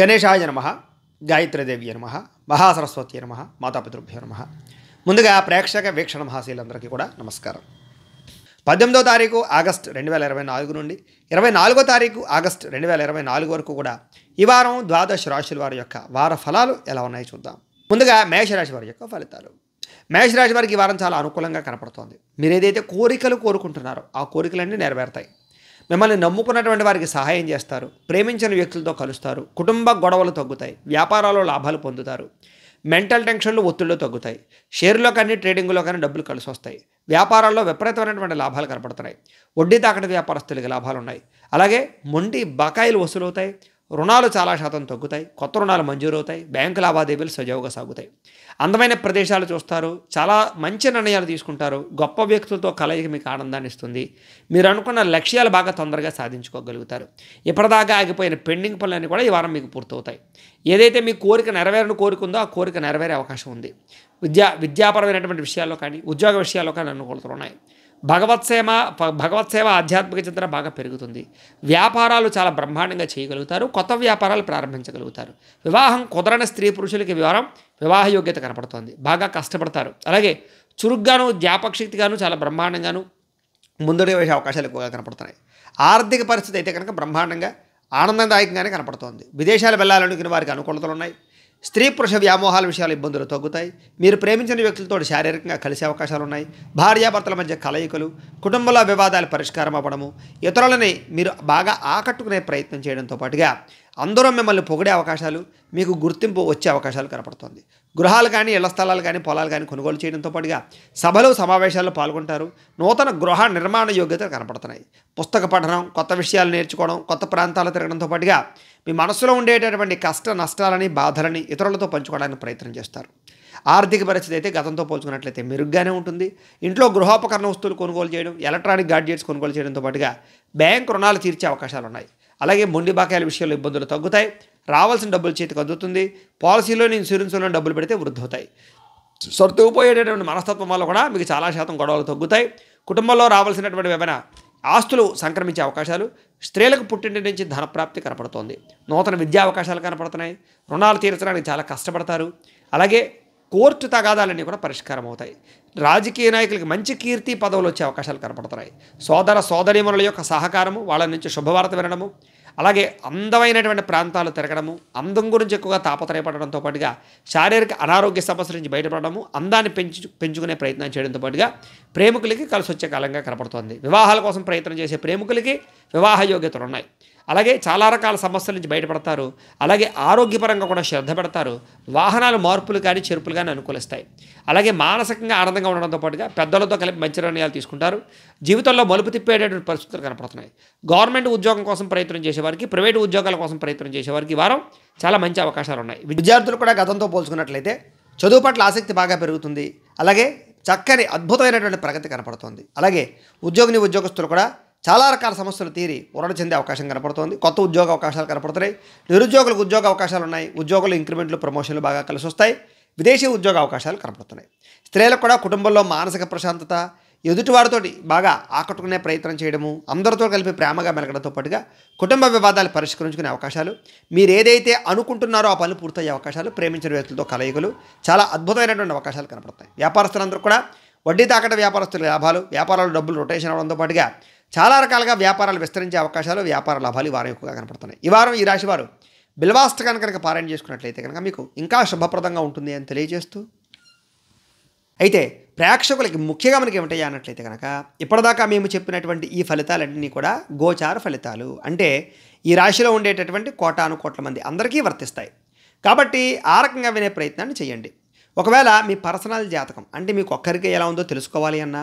గణేశాయ నమ గాయత్రీదేవి నమ మహాసరస్వతి నమ మాతాపితృభ్య నమ ముందుగా ప్రేక్షక వీక్షణ మహాశీలందరికీ కూడా నమస్కారం పద్దెనిమిదో తారీఖు ఆగస్ట్ రెండు వేల ఇరవై నాలుగు నుండి ఇరవై నాలుగో తారీఖు ఆగస్ట్ రెండు వేల ఇరవై నాలుగు వరకు కూడా ఈ వారం ద్వాదశ రాశుల వారి యొక్క వార ఫలాలు ఎలా ఉన్నాయో చూద్దాం ముందుగా మేషరాశి వారి యొక్క ఫలితాలు మేషరాశి వారికి ఈ వారం చాలా అనుకూలంగా కనపడుతోంది మీరు ఏదైతే కోరికలు కోరుకుంటున్నారో ఆ కోరికలన్నీ నెరవేరుతాయి మిమ్మల్ని నమ్ముకున్నటువంటి వారికి సహాయం చేస్తారు ప్రేమించిన వ్యక్తులతో కలుస్తారు కుటుంబ గొడవలు తగ్గుతాయి వ్యాపారాల్లో లాభాలు పొందుతారు మెంటల్ టెన్షన్లు ఒత్తిళ్ళు తగ్గుతాయి షేర్లో కానీ ట్రేడింగ్లో కానీ డబ్బులు కలిసి వస్తాయి వ్యాపారాల్లో విపరీతమైనటువంటి లాభాలు కనపడుతున్నాయి వడ్డీ తాకటి వ్యాపారస్తులకి లాభాలు ఉన్నాయి అలాగే మొండి బకాయిలు వసూలవుతాయి రుణాలు చాలా శాతం తగ్గుతాయి కొత్త రుణాలు మంజూరవుతాయి బ్యాంకు లావాదేవీలు సజావుగా సాగుతాయి అందమైన ప్రదేశాలు చూస్తారు చాలా మంచి నిర్ణయాలు తీసుకుంటారు గొప్ప వ్యక్తులతో కలయిక మీకు ఆనందాన్ని ఇస్తుంది మీరు అనుకున్న లక్ష్యాలు బాగా తొందరగా సాధించుకోగలుగుతారు ఇప్పటిదాకా ఆగిపోయిన పెండింగ్ పనులన్నీ కూడా ఈ వారం మీకు పూర్తవుతాయి ఏదైతే మీ కోరిక నెరవేరని కోరుకుందో ఆ కోరిక నెరవేరే అవకాశం ఉంది విద్యా విద్యాపరమైనటువంటి విషయాల్లో కానీ ఉద్యోగ విషయాల్లో కానీ అనుకూలతలు ఉన్నాయి భగవత్సేమ భగవత్సేవ ఆధ్యాత్మిక చింతన బాగా పెరుగుతుంది వ్యాపారాలు చాలా బ్రహ్మాండంగా చేయగలుగుతారు కొత్త వ్యాపారాలు ప్రారంభించగలుగుతారు వివాహం కుదరని స్త్రీ పురుషులకి వివరం వివాహ యోగ్యత కనపడుతుంది బాగా కష్టపడతారు అలాగే చురుగ్గాను జ్ఞాపకశక్తిగాను చాలా బ్రహ్మాండంగాను ముందడి వేసే అవకాశాలు ఎక్కువగా కనపడుతున్నాయి ఆర్థిక పరిస్థితి అయితే కనుక బ్రహ్మాండంగా ఆనందదాయకంగానే కనపడుతోంది విదేశాలు వెళ్ళాలనుకునే వారికి అనుకూలతలు ఉన్నాయి స్త్రీ పురుష వ్యామోహాల విషయాలు ఇబ్బందులు తగ్గుతాయి మీరు ప్రేమించిన వ్యక్తులతో శారీరకంగా కలిసే అవకాశాలు ఉన్నాయి భార్యాభర్తల మధ్య కలయికలు కుటుంబంలో వివాదాలు పరిష్కారం అవ్వడము ఇతరులని మీరు బాగా ఆకట్టుకునే ప్రయత్నం చేయడంతో పాటుగా అందరూ మిమ్మల్ని పొగిడే అవకాశాలు మీకు గుర్తింపు వచ్చే అవకాశాలు కనపడుతుంది గృహాలు కానీ ఇళ్ల స్థలాలు కానీ పొలాలు కానీ కొనుగోలు చేయడంతో పాటుగా సభలు సమావేశాల్లో పాల్గొంటారు నూతన గృహ నిర్మాణ యోగ్యతలు కనపడుతున్నాయి పుస్తక పఠనం కొత్త విషయాలు నేర్చుకోవడం కొత్త ప్రాంతాలు తిరగడంతో పాటుగా మీ మనసులో ఉండేటటువంటి కష్ట నష్టాలని బాధలని ఇతరులతో పంచుకోవడానికి ప్రయత్నం చేస్తారు ఆర్థిక పరిస్థితి అయితే గతంతో పోల్చుకున్నట్లయితే మెరుగ్గానే ఉంటుంది ఇంట్లో గృహోపకరణ వస్తువులు కొనుగోలు చేయడం ఎలక్ట్రానిక్ గాడ్జెట్స్ కొనుగోలు చేయడంతో పాటుగా బ్యాంక్ రుణాలు తీర్చే అవకాశాలు ఉన్నాయి అలాగే మొండి బకాయిల విషయంలో ఇబ్బందులు తగ్గుతాయి రావాల్సిన డబ్బులు చేతికి అందుతుంది పాలసీలోని ఇన్సూరెన్స్లో డబ్బులు పెడితే వృద్ధవుతాయి సర్దుకుపోయేటటువంటి మనస్తత్వం వల్ల కూడా మీకు చాలా శాతం గొడవలు తగ్గుతాయి కుటుంబంలో రావాల్సినటువంటి ఏమైనా ఆస్తులు సంక్రమించే అవకాశాలు స్త్రీలకు పుట్టింటి నుంచి ధనప్రాప్తి కనపడుతోంది నూతన విద్యా అవకాశాలు కనపడుతున్నాయి రుణాలు తీర్చడానికి చాలా కష్టపడతారు అలాగే కోర్టు తగాదాలన్నీ కూడా పరిష్కారం అవుతాయి రాజకీయ నాయకులకి మంచి కీర్తి పదవులు వచ్చే అవకాశాలు కనపడుతున్నాయి సోదర సోదరీమణుల యొక్క సహకారము వాళ్ళ నుంచి శుభవార్త వినడము అలాగే అందమైనటువంటి ప్రాంతాలు తిరగడము అందం గురించి ఎక్కువగా తాపత్రయపడడంతో పాటుగా శారీరక అనారోగ్య సమస్యల నుంచి బయటపడడము అందాన్ని పెంచు పెంచుకునే ప్రయత్నం చేయడంతో పాటుగా ప్రేమికులకి కలిసి వచ్చే కాలంగా కనపడుతోంది వివాహాల కోసం ప్రయత్నం చేసే ప్రేమికులకి వివాహ యోగ్యతలు ఉన్నాయి అలాగే చాలా రకాల సమస్యల నుంచి బయటపడతారు అలాగే ఆరోగ్యపరంగా కూడా శ్రద్ధ పెడతారు వాహనాలు మార్పులు కానీ చెరుపులు కానీ అనుకూలిస్తాయి అలాగే మానసికంగా ఆనందంగా ఉండడంతో పాటుగా పెద్దలతో కలిపి మంచి నిర్ణయాలు తీసుకుంటారు జీవితంలో మలుపు తిప్పేటటువంటి పరిస్థితులు కనపడుతున్నాయి గవర్నమెంట్ ఉద్యోగం కోసం ప్రయత్నం చేసేవారికి ప్రైవేటు ఉద్యోగాల కోసం ప్రయత్నం చేసేవారికి వారం చాలా మంచి అవకాశాలు ఉన్నాయి విద్యార్థులు కూడా గతంతో పోల్చుకున్నట్లయితే చదువు పట్ల ఆసక్తి బాగా పెరుగుతుంది అలాగే చక్కని అద్భుతమైనటువంటి ప్రగతి కనపడుతుంది అలాగే ఉద్యోగిని ఉద్యోగస్తులు కూడా చాలా రకాల సమస్యలు తీరి ఉరణ చెందే అవకాశం కనపడుతోంది కొత్త ఉద్యోగ అవకాశాలు కనపడుతున్నాయి నిరుద్యోగులకు ఉద్యోగ అవకాశాలు ఉన్నాయి ఉద్యోగులు ఇంక్రిమెంట్లు ప్రమోషన్లు బాగా కలిసి వస్తాయి విదేశీ ఉద్యోగ అవకాశాలు కనపడుతున్నాయి స్త్రీలకు కూడా కుటుంబంలో మానసిక ప్రశాంతత ఎదుటివాడితోటి బాగా ఆకట్టుకునే ప్రయత్నం చేయడము అందరితో కలిపి ప్రేమగా మెలగడంతో పాటుగా కుటుంబ వివాదాలు పరిష్కరించుకునే అవకాశాలు మీరు ఏదైతే అనుకుంటున్నారో ఆ పనులు పూర్తయ్యే అవకాశాలు ప్రేమించిన వ్యక్తులతో కలయికలు చాలా అద్భుతమైనటువంటి అవకాశాలు కనపడతాయి వ్యాపారస్తులందరూ కూడా వడ్డీ తాకట వ్యాపారస్తుల లాభాలు వ్యాపారాలు డబ్బులు రొటేషన్ అవడంతో పాటుగా చాలా రకాలుగా వ్యాపారాలు విస్తరించే అవకాశాలు వ్యాపార లాభాలు ఈ వారం ఎక్కువగా కనపడుతున్నాయి ఈ వారం ఈ రాశి వారు బిల్వాష్టకాన్ని కనుక పారాయణ చేసుకున్నట్లయితే కనుక మీకు ఇంకా శుభప్రదంగా ఉంటుంది అని తెలియజేస్తూ అయితే ప్రేక్షకులకి ముఖ్యంగా మనకి ఏమిటయ్యా అన్నట్లయితే కనుక ఇప్పటిదాకా మేము చెప్పినటువంటి ఈ ఫలితాలన్నీ కూడా గోచార ఫలితాలు అంటే ఈ రాశిలో ఉండేటటువంటి కోటాను కోట్ల మంది అందరికీ వర్తిస్తాయి కాబట్టి ఆ రకంగా వినే ప్రయత్నాన్ని చేయండి ఒకవేళ మీ పర్సనల్ జాతకం అంటే మీకు ఒక్కరికి ఎలా ఉందో తెలుసుకోవాలి అన్నా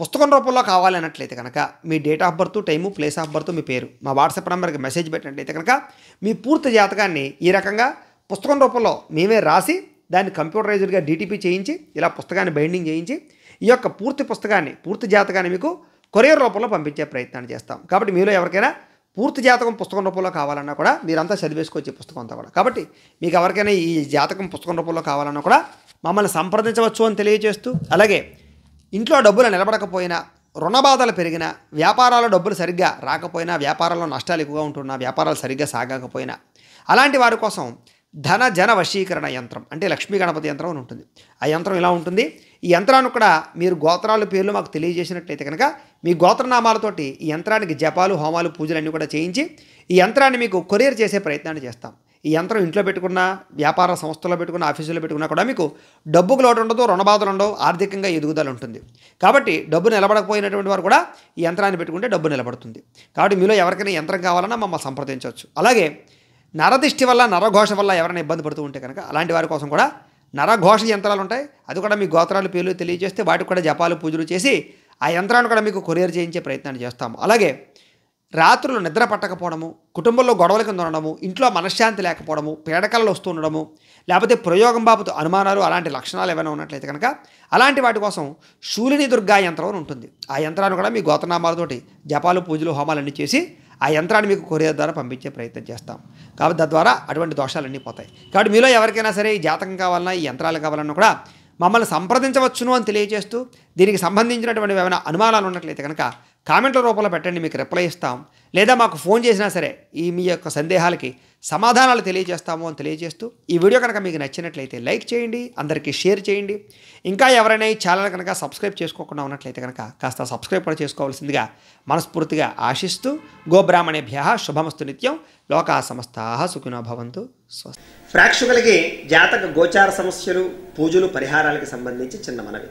పుస్తకం రూపంలో కావాలన్నట్లయితే కనుక మీ date of birth time place of birth మీ పేరు మా వాట్సాప్ నెంబర్కి మెసేజ్ పెట్టినట్లయితే కనుక మీ పూర్తి జాతకాన్ని ఈ రకంగా పుస్తకం రూపంలో మేమే రాసి దాన్ని కంప్యూటరైజ్డ్గా డీటీపీ చేయించి ఇలా పుస్తకాన్ని బైండింగ్ చేయించి ఈ యొక్క పూర్తి పుస్తకాన్ని పూర్తి జాతకాన్ని మీకు కొరియర్ రూపంలో పంపించే ప్రయత్నాన్ని చేస్తాం కాబట్టి మీలో ఎవరికైనా పూర్తి జాతకం పుస్తకం రూపంలో కావాలన్నా కూడా మీరంతా చదివేసుకొచ్చే పుస్తకం అంతా కూడా కాబట్టి మీకు ఎవరికైనా ఈ జాతకం పుస్తకం రూపంలో కావాలన్నా కూడా మమ్మల్ని సంప్రదించవచ్చు అని తెలియజేస్తూ అలాగే ఇంట్లో డబ్బులు నిలబడకపోయినా రుణబాధలు పెరిగినా వ్యాపారాల డబ్బులు సరిగ్గా రాకపోయినా వ్యాపారాల్లో నష్టాలు ఎక్కువగా ఉంటున్నా వ్యాపారాలు సరిగ్గా సాగకపోయినా అలాంటి వారి కోసం ధన జన వశీకరణ యంత్రం అంటే లక్ష్మీ గణపతి యంత్రం అని ఉంటుంది ఆ యంత్రం ఇలా ఉంటుంది ఈ యంత్రాన్ని కూడా మీరు గోత్రాల పేర్లు మాకు తెలియజేసినట్లయితే కనుక మీ గోత్రనామాలతోటి ఈ యంత్రానికి జపాలు హోమాలు పూజలు అన్నీ కూడా చేయించి ఈ యంత్రాన్ని మీకు కొరియర్ చేసే ప్రయత్నాన్ని చేస్తాం ఈ యంత్రం ఇంట్లో పెట్టుకున్న వ్యాపార సంస్థలో పెట్టుకున్న ఆఫీసులో పెట్టుకున్నా కూడా మీకు డబ్బుకు లోటు ఉండదు రుణబాధలు ఉండవు ఆర్థికంగా ఎదుగుదల ఉంటుంది కాబట్టి డబ్బు నిలబడకపోయినటువంటి వారు కూడా ఈ యంత్రాన్ని పెట్టుకుంటే డబ్బు నిలబడుతుంది కాబట్టి మీలో ఎవరికైనా యంత్రం కావాలన్నా మమ్మల్ని సంప్రదించవచ్చు అలాగే నరదిష్టి వల్ల నరఘోష వల్ల ఎవరైనా ఇబ్బంది పడుతూ ఉంటే కనుక అలాంటి వారి కోసం కూడా నరఘోష యంత్రాలు ఉంటాయి అది కూడా మీ గోత్రాలు పేర్లు తెలియజేస్తే వాటికి కూడా జపాలు పూజలు చేసి ఆ యంత్రాన్ని కూడా మీకు కొరియర్ చేయించే ప్రయత్నాన్ని చేస్తాము అలాగే రాత్రులు నిద్ర పట్టకపోవడము కుటుంబంలో గొడవల కింద ఉండడము ఇంట్లో మనశ్శాంతి లేకపోవడము పేడకలలు వస్తూ ఉండడము లేకపోతే ప్రయోగం బాబు అనుమానాలు అలాంటి లక్షణాలు ఏమైనా ఉన్నట్లయితే కనుక అలాంటి వాటి కోసం శూలిని దుర్గా యంత్రం అని ఉంటుంది ఆ యంత్రాన్ని కూడా మీ గోతనామాలతోటి జపాలు పూజలు హోమాలన్నీ చేసి ఆ యంత్రాన్ని మీకు కొరియర్ ద్వారా పంపించే ప్రయత్నం చేస్తాం కాబట్టి తద్వారా అటువంటి దోషాలన్నీ పోతాయి కాబట్టి మీలో ఎవరికైనా సరే ఈ జాతకం కావాలన్నా ఈ యంత్రాలు కావాలన్నా కూడా మమ్మల్ని సంప్రదించవచ్చును అని తెలియజేస్తూ దీనికి సంబంధించినటువంటి ఏమైనా అనుమానాలు ఉన్నట్లయితే కనుక కామెంట్ల రూపంలో పెట్టండి మీకు రిప్లై ఇస్తాం లేదా మాకు ఫోన్ చేసినా సరే ఈ మీ యొక్క సందేహాలకి సమాధానాలు తెలియజేస్తాము అని తెలియజేస్తూ ఈ వీడియో కనుక మీకు నచ్చినట్లయితే లైక్ చేయండి అందరికీ షేర్ చేయండి ఇంకా ఎవరైనా ఈ ఛానల్ కనుక సబ్స్క్రైబ్ చేసుకోకుండా ఉన్నట్లయితే కనుక కాస్త సబ్స్క్రైబ్ కూడా చేసుకోవాల్సిందిగా మనస్ఫూర్తిగా ఆశిస్తూ గోబ్రాహ్మణేభ్య శుభమస్తు నిత్యం లోకా సమస్తా సుఖినో భవంతు స్వస్తి ప్రేక్షకులకి జాతక గోచార సమస్యలు పూజలు పరిహారాలకు సంబంధించి చిన్న మనవి